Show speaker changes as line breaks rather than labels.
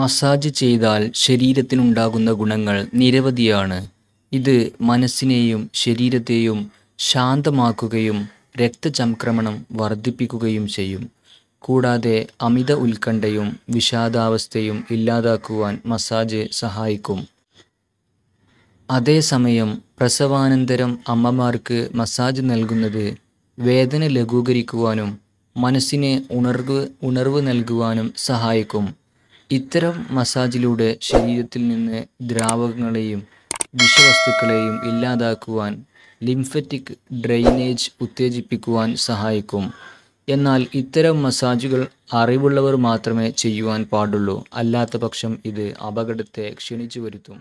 massage ചെയ്താൽ ശരീരത്തിനുണ്ടാകുന്ന ഗുണങ്ങൾ നിരവധിയാണ് ഇത് മനസ്സിനെയും ശരീരത്തെയും ശാന്തമാക്കുകയും രക്തചംക്രമണം വർദ്ധിപ്പിക്കുകയും ചെയ്യും കൂടാതെ അമിത ഉത്കണ്ഠയും വിഷാദാവസ്ഥയും ഇല്ലാതാക്കുവാൻ മസാജ് സഹായിക്കും അതേസമയം പ്രസവാനന്തരം അമ്മമാർക്ക് മസാജ് നൽകുന്നത് വേദന ലഘൂകരിക്കുവാനും മനസ്സിനെ ഉണർവ് ഉണർവ് നൽകുവാനും സഹായിക്കും ഇത്തരം മസാജിലൂടെ ശരീരത്തിൽ നിന്ന് ദ്രാവകങ്ങളെയും വിഷവസ്തുക്കളെയും ഇല്ലാതാക്കുവാൻ ലിംഫറ്റിക് ഡ്രെയിനേജ് ഉത്തേജിപ്പിക്കുവാൻ സഹായിക്കും എന്നാൽ ഇത്തരം മസാജുകൾ അറിവുള്ളവർ മാത്രമേ ചെയ്യുവാൻ പാടുള്ളൂ അല്ലാത്ത പക്ഷം ഇത് അപകടത്തെ ക്ഷണിച്ചു വരുത്തും